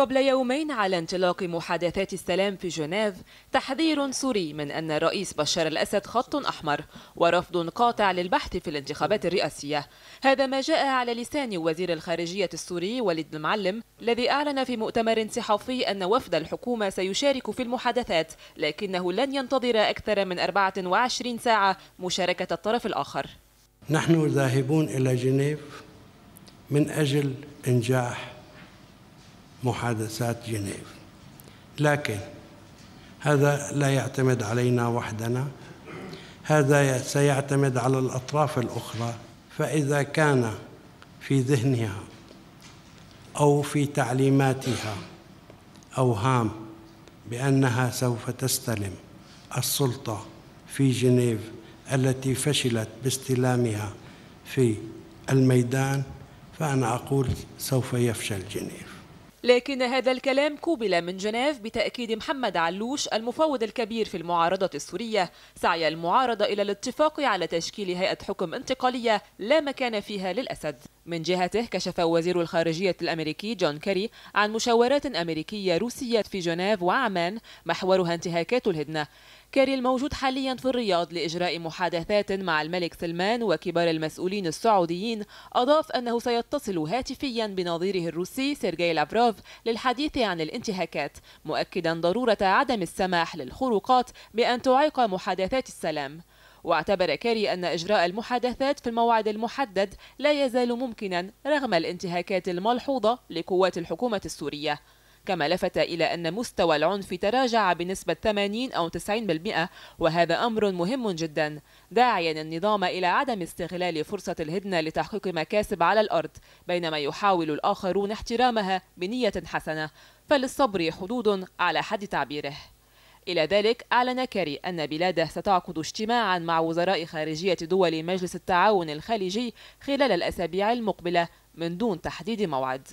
قبل يومين على انطلاق محادثات السلام في جنيف تحذير سوري من أن الرئيس بشار الأسد خط أحمر ورفض قاطع للبحث في الانتخابات الرئاسية هذا ما جاء على لسان وزير الخارجية السوري وليد المعلم الذي أعلن في مؤتمر صحفي أن وفد الحكومة سيشارك في المحادثات لكنه لن ينتظر أكثر من 24 ساعة مشاركة الطرف الآخر نحن ذاهبون إلى جنيف من أجل إنجاح محادثات جنيف لكن هذا لا يعتمد علينا وحدنا هذا سيعتمد على الأطراف الأخرى فإذا كان في ذهنها أو في تعليماتها أوهام بأنها سوف تستلم السلطة في جنيف التي فشلت باستلامها في الميدان فأنا أقول سوف يفشل جنيف لكن هذا الكلام قوبل من جنيف بتأكيد محمد علوش المفوض الكبير في المعارضة السورية سعي المعارضة إلى الاتفاق على تشكيل هيئة حكم انتقالية لا مكان فيها للأسد من جهته كشف وزير الخارجية الأمريكي جون كيري عن مشاورات أمريكية روسية في جنيف وعمان محورها انتهاكات الهدنة كيري الموجود حاليا في الرياض لإجراء محادثات مع الملك سلمان وكبار المسؤولين السعوديين أضاف أنه سيتصل هاتفيا بنظيره الروسي سيرجي لافروف للحديث عن الانتهاكات مؤكدا ضرورة عدم السماح للخروقات بأن تعيق محادثات السلام واعتبر كاري أن إجراء المحادثات في الموعد المحدد لا يزال ممكنا رغم الانتهاكات الملحوظة لقوات الحكومة السورية كما لفت إلى أن مستوى العنف تراجع بنسبة 80 أو 90% وهذا أمر مهم جدا داعيا النظام إلى عدم استغلال فرصة الهدنة لتحقيق مكاسب على الأرض بينما يحاول الآخرون احترامها بنية حسنة فللصبر حدود على حد تعبيره إلى ذلك أعلن كاري أن بلاده ستعقد اجتماعا مع وزراء خارجية دول مجلس التعاون الخليجي خلال الأسابيع المقبلة من دون تحديد موعد